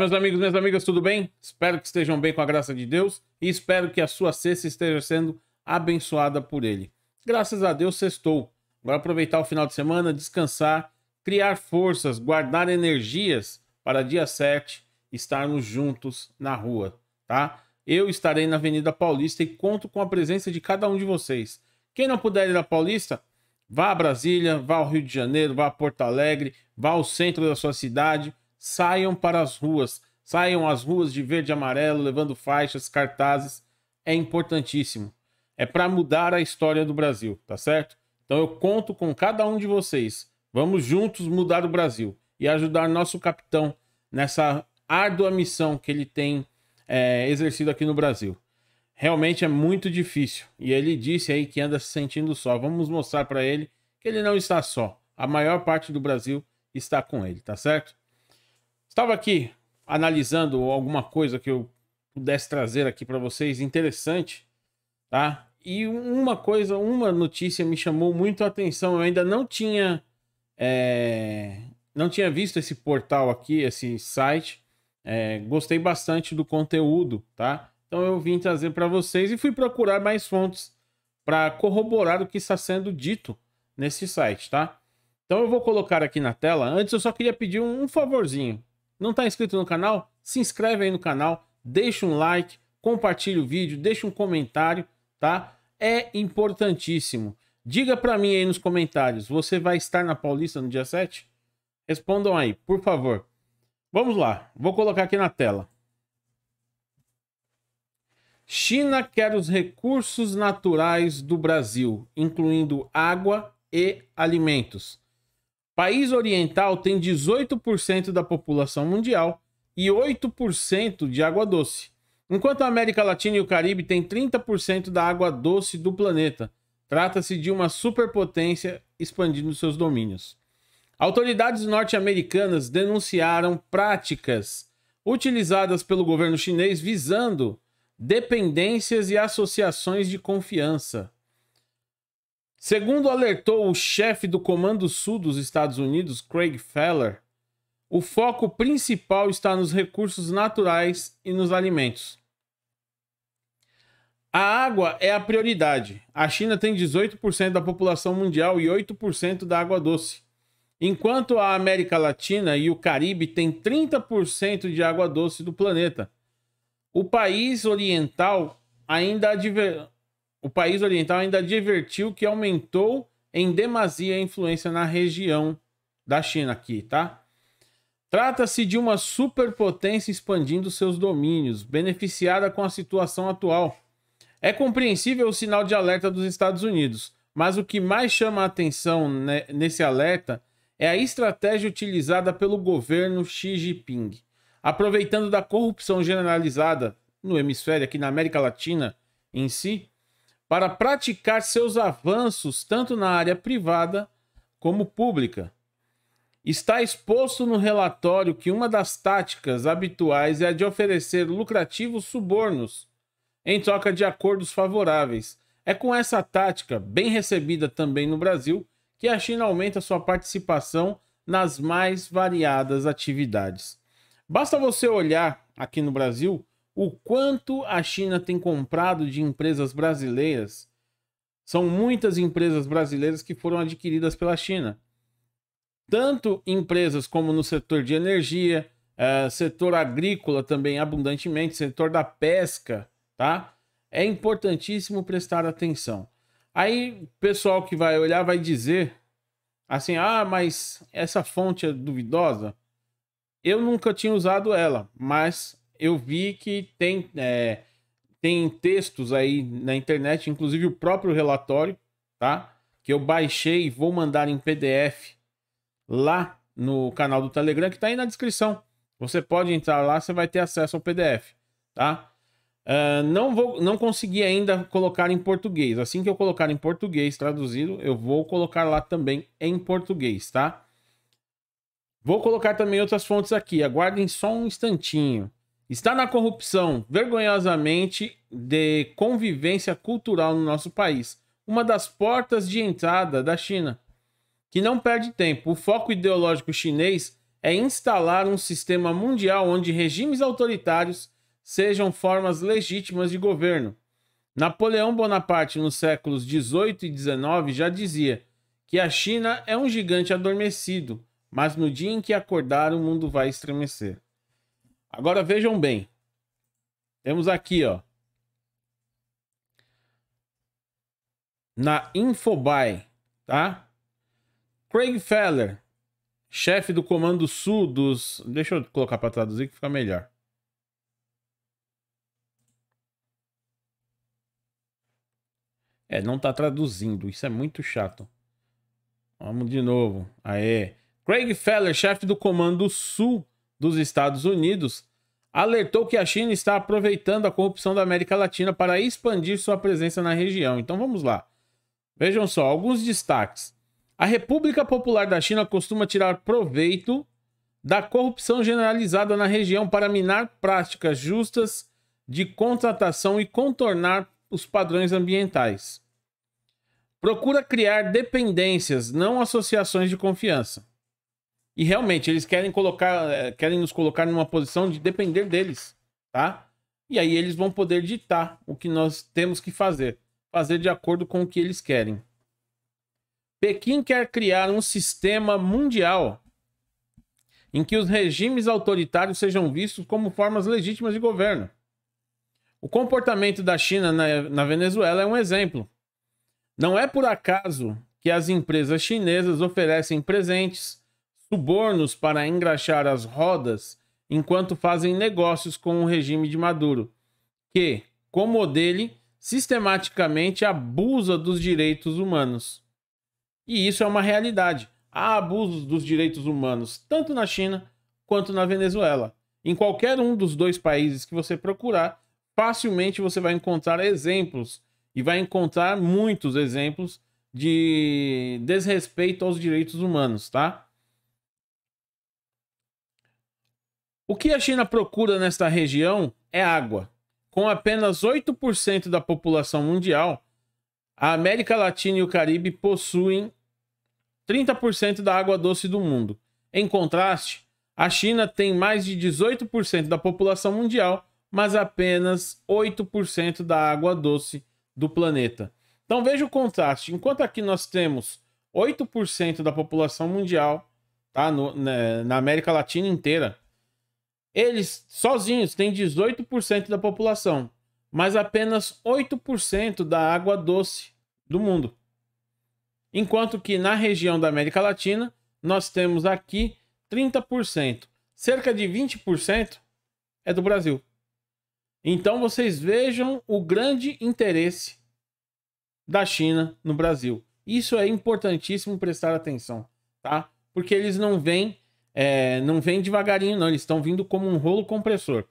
meus amigos, minhas amigas, tudo bem? Espero que estejam bem com a graça de Deus e espero que a sua sexta esteja sendo abençoada por Ele. Graças a Deus, sextou. Agora aproveitar o final de semana, descansar, criar forças, guardar energias para dia 7 estarmos juntos na rua, tá? Eu estarei na Avenida Paulista e conto com a presença de cada um de vocês. Quem não puder ir na Paulista, vá a Brasília, vá ao Rio de Janeiro, vá a Porto Alegre, vá ao centro da sua cidade, saiam para as ruas, saiam às ruas de verde e amarelo, levando faixas, cartazes, é importantíssimo. É para mudar a história do Brasil, tá certo? Então eu conto com cada um de vocês. Vamos juntos mudar o Brasil e ajudar nosso capitão nessa árdua missão que ele tem é, exercido aqui no Brasil. Realmente é muito difícil. E ele disse aí que anda se sentindo só. Vamos mostrar para ele que ele não está só. A maior parte do Brasil está com ele, tá certo? Estava aqui analisando alguma coisa que eu pudesse trazer aqui para vocês interessante, tá? E uma coisa, uma notícia me chamou muito a atenção. Eu ainda não tinha, é... não tinha visto esse portal aqui, esse site. É... Gostei bastante do conteúdo, tá? Então eu vim trazer para vocês e fui procurar mais fontes para corroborar o que está sendo dito nesse site, tá? Então eu vou colocar aqui na tela. Antes eu só queria pedir um favorzinho. Não está inscrito no canal? Se inscreve aí no canal, deixa um like, compartilha o vídeo, deixa um comentário, tá? É importantíssimo. Diga para mim aí nos comentários, você vai estar na Paulista no dia 7? Respondam aí, por favor. Vamos lá, vou colocar aqui na tela. China quer os recursos naturais do Brasil, incluindo água e alimentos. País oriental tem 18% da população mundial e 8% de água doce, enquanto a América Latina e o Caribe têm 30% da água doce do planeta. Trata-se de uma superpotência expandindo seus domínios. Autoridades norte-americanas denunciaram práticas utilizadas pelo governo chinês visando dependências e associações de confiança. Segundo alertou o chefe do Comando Sul dos Estados Unidos, Craig Feller, o foco principal está nos recursos naturais e nos alimentos. A água é a prioridade. A China tem 18% da população mundial e 8% da água doce, enquanto a América Latina e o Caribe têm 30% de água doce do planeta. O país oriental ainda o país oriental ainda divertiu que aumentou em demasia a influência na região da China aqui, tá? Trata-se de uma superpotência expandindo seus domínios, beneficiada com a situação atual. É compreensível o sinal de alerta dos Estados Unidos, mas o que mais chama a atenção nesse alerta é a estratégia utilizada pelo governo Xi Jinping, aproveitando da corrupção generalizada no hemisfério, aqui na América Latina em si, para praticar seus avanços tanto na área privada como pública. Está exposto no relatório que uma das táticas habituais é a de oferecer lucrativos subornos em troca de acordos favoráveis. É com essa tática, bem recebida também no Brasil, que a China aumenta sua participação nas mais variadas atividades. Basta você olhar aqui no Brasil o quanto a China tem comprado de empresas brasileiras. São muitas empresas brasileiras que foram adquiridas pela China. Tanto empresas como no setor de energia, Uh, setor agrícola também abundantemente, setor da pesca, tá? É importantíssimo prestar atenção. Aí, pessoal que vai olhar vai dizer assim: ah, mas essa fonte é duvidosa. Eu nunca tinha usado ela, mas eu vi que tem, é, tem textos aí na internet, inclusive o próprio relatório, tá? Que eu baixei e vou mandar em PDF lá no canal do Telegram, que tá aí na descrição. Você pode entrar lá, você vai ter acesso ao PDF, tá? Uh, não vou, não consegui ainda colocar em português. Assim que eu colocar em português traduzido, eu vou colocar lá também em português, tá? Vou colocar também outras fontes aqui. Aguardem só um instantinho está na corrupção, vergonhosamente, de convivência cultural no nosso país. Uma das portas de entrada da China, que não perde tempo. O foco ideológico chinês é instalar um sistema mundial onde regimes autoritários sejam formas legítimas de governo. Napoleão Bonaparte, nos séculos 18 e 19, já dizia que a China é um gigante adormecido, mas no dia em que acordar o mundo vai estremecer. Agora vejam bem. Temos aqui, ó. Na Infobuy, tá? Craig Feller, chefe do Comando Sul dos... Deixa eu colocar para traduzir que fica melhor. É, não tá traduzindo. Isso é muito chato. Vamos de novo. Aê. Craig Feller, chefe do Comando Sul dos Estados Unidos, alertou que a China está aproveitando a corrupção da América Latina para expandir sua presença na região. Então vamos lá. Vejam só alguns destaques. A República Popular da China costuma tirar proveito da corrupção generalizada na região para minar práticas justas de contratação e contornar os padrões ambientais. Procura criar dependências, não associações de confiança. E realmente, eles querem colocar, eh, querem nos colocar numa posição de depender deles, tá? E aí eles vão poder ditar o que nós temos que fazer, fazer de acordo com o que eles querem. Pequim quer criar um sistema mundial em que os regimes autoritários sejam vistos como formas legítimas de governo. O comportamento da China na, na Venezuela é um exemplo. Não é por acaso que as empresas chinesas oferecem presentes, subornos para engraxar as rodas enquanto fazem negócios com o regime de Maduro, que, como o dele, sistematicamente abusa dos direitos humanos. E isso é uma realidade. Há abusos dos direitos humanos tanto na China quanto na Venezuela. Em qualquer um dos dois países que você procurar, facilmente você vai encontrar exemplos e vai encontrar muitos exemplos de desrespeito aos direitos humanos, tá? O que a China procura nesta região é água. Com apenas 8% da população mundial, a América Latina e o Caribe possuem 30% da água doce do mundo. Em contraste, a China tem mais de 18% da população mundial, mas apenas 8% da água doce do planeta. Então veja o contraste. Enquanto aqui nós temos 8% da população mundial, tá? No, né, na América Latina inteira, eles sozinhos têm 18% da população, mas apenas 8% da água doce do mundo. Enquanto que na região da América Latina, nós temos aqui 30%. Cerca de 20% é do Brasil. Então vocês vejam o grande interesse da China no Brasil. Isso é importantíssimo prestar atenção, tá? Porque eles não vêm é, não vem devagarinho, não. Eles estão vindo como um rolo compressor.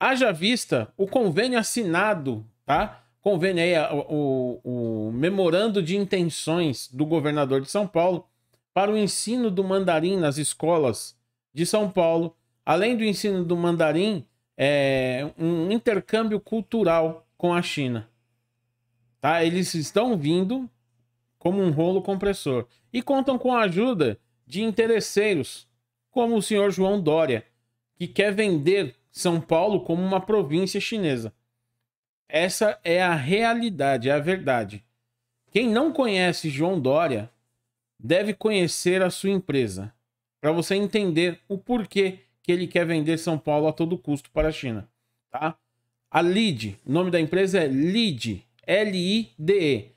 Haja vista o convênio assinado, tá? Convênio aí, o, o, o memorando de intenções do governador de São Paulo para o ensino do mandarim nas escolas de São Paulo, além do ensino do mandarim, é, um intercâmbio cultural com a China. Tá? Eles estão vindo como um rolo compressor e contam com a ajuda de interesseiros, como o senhor João Dória, que quer vender São Paulo como uma província chinesa. Essa é a realidade, é a verdade. Quem não conhece João Dória deve conhecer a sua empresa, para você entender o porquê que ele quer vender São Paulo a todo custo para a China, tá? A LIDE, o nome da empresa é LIDE, L-I-D-E.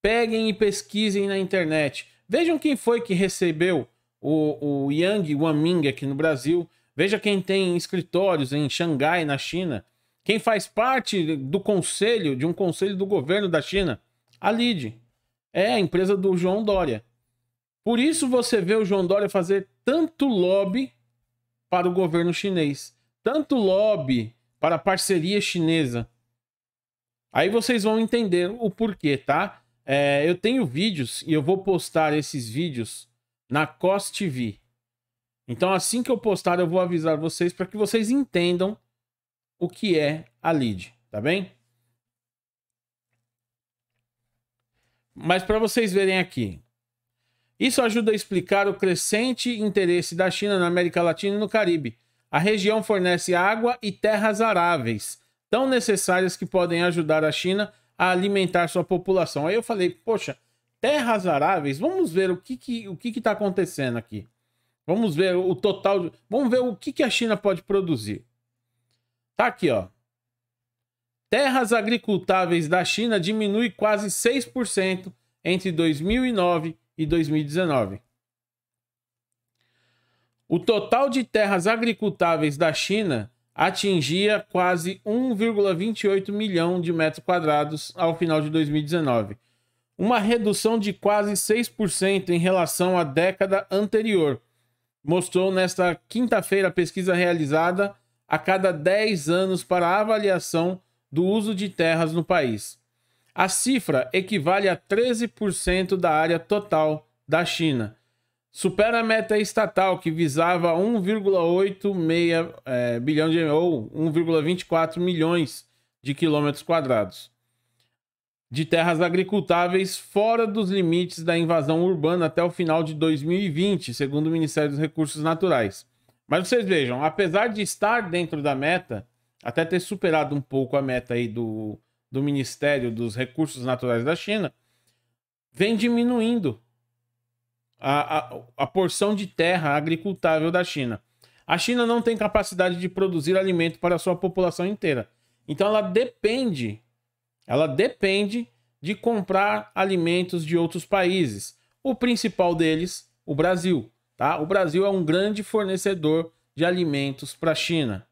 Peguem e pesquisem na internet. Vejam quem foi que recebeu o, o Yang Wanming aqui no Brasil. Veja quem tem escritórios em Xangai, na China. Quem faz parte do conselho, de um conselho do governo da China? A LID. É a empresa do João Dória. Por isso você vê o João Dória fazer tanto lobby para o governo chinês, tanto lobby para a parceria chinesa. Aí vocês vão entender o porquê, tá? É, eu tenho vídeos e eu vou postar esses vídeos na Costv. TV. Então, assim que eu postar, eu vou avisar vocês para que vocês entendam o que é a lead, tá bem? Mas para vocês verem aqui, isso ajuda a explicar o crescente interesse da China na América Latina e no Caribe. A região fornece água e terras aráveis, tão necessárias que podem ajudar a China a a alimentar sua população. Aí eu falei, poxa, terras aráveis, vamos ver o que que, o que, que tá acontecendo aqui. Vamos ver o total, de... vamos ver o que que a China pode produzir. Tá aqui, ó. Terras agricultáveis da China diminui quase 6% entre 2009 e 2019. O total de terras agricultáveis da China atingia quase 1,28 milhão de metros quadrados ao final de 2019, uma redução de quase 6% em relação à década anterior, mostrou nesta quinta-feira a pesquisa realizada a cada 10 anos para a avaliação do uso de terras no país. A cifra equivale a 13% da área total da China supera a meta estatal que visava 1,86 é, bilhão de ou 1,24 milhões de quilômetros quadrados de terras agricultáveis fora dos limites da invasão urbana até o final de 2020, segundo o Ministério dos Recursos Naturais. Mas vocês vejam, apesar de estar dentro da meta, até ter superado um pouco a meta aí do, do Ministério dos Recursos Naturais da China, vem diminuindo a, a, a porção de terra agricultável da China. A China não tem capacidade de produzir alimento para a sua população inteira. Então ela depende, ela depende de comprar alimentos de outros países. O principal deles, o Brasil, tá? O Brasil é um grande fornecedor de alimentos para a China.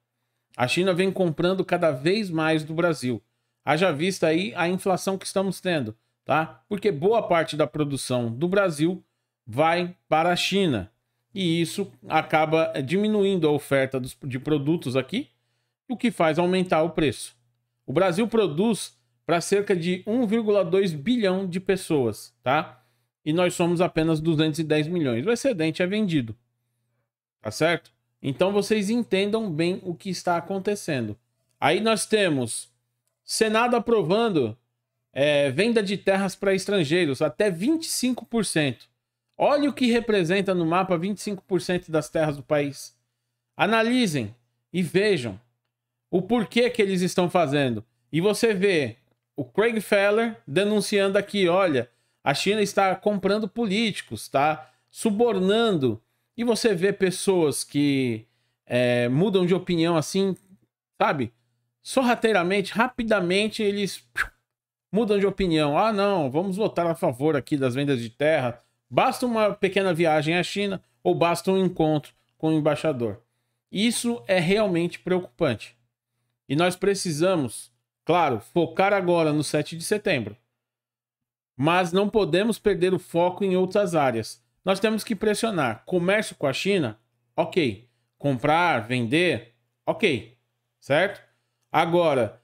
A China vem comprando cada vez mais do Brasil. Haja vista aí a inflação que estamos tendo, tá? Porque boa parte da produção do Brasil vai para a China. E isso acaba diminuindo a oferta dos, de produtos aqui, o que faz aumentar o preço. O Brasil produz para cerca de 1,2 bilhão de pessoas, tá? E nós somos apenas 210 milhões. O excedente é vendido, tá certo? Então vocês entendam bem o que está acontecendo. Aí nós temos Senado aprovando é, venda de terras para estrangeiros até 25%. Olha o que representa no mapa 25% das terras do país. Analisem e vejam o porquê que eles estão fazendo. E você vê o Craig Feller denunciando aqui, olha, a China está comprando políticos, tá? Subornando. E você vê pessoas que é, mudam de opinião assim, sabe? Sorrateiramente, rapidamente, eles mudam de opinião. Ah, não, vamos votar a favor aqui das vendas de terra Basta uma pequena viagem à China ou basta um encontro com o embaixador. Isso é realmente preocupante. E nós precisamos, claro, focar agora no 7 de setembro. Mas não podemos perder o foco em outras áreas. Nós temos que pressionar. Comércio com a China, ok. Comprar, vender, ok. Certo? Agora,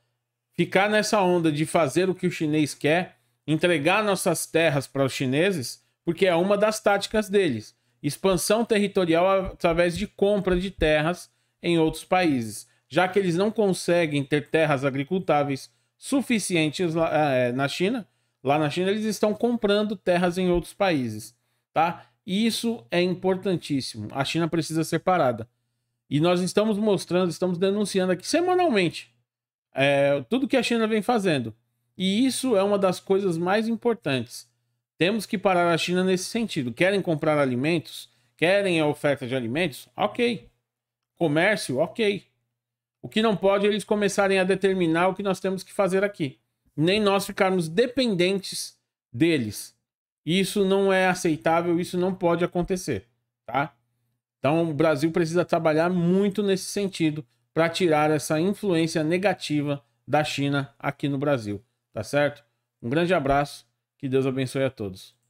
ficar nessa onda de fazer o que o chinês quer, entregar nossas terras para os chineses, porque é uma das táticas deles. Expansão territorial através de compra de terras em outros países, já que eles não conseguem ter terras agricultáveis suficientes lá, é, na China. Lá na China eles estão comprando terras em outros países, tá? isso é importantíssimo. A China precisa ser parada. E nós estamos mostrando, estamos denunciando aqui semanalmente é, tudo que a China vem fazendo. E isso é uma das coisas mais importantes. Temos que parar a China nesse sentido. Querem comprar alimentos? Querem a oferta de alimentos? Ok. Comércio? Ok. O que não pode é eles começarem a determinar o que nós temos que fazer aqui. Nem nós ficarmos dependentes deles. Isso não é aceitável, isso não pode acontecer, tá? Então o Brasil precisa trabalhar muito nesse sentido para tirar essa influência negativa da China aqui no Brasil, tá certo? Um grande abraço que Deus abençoe a todos.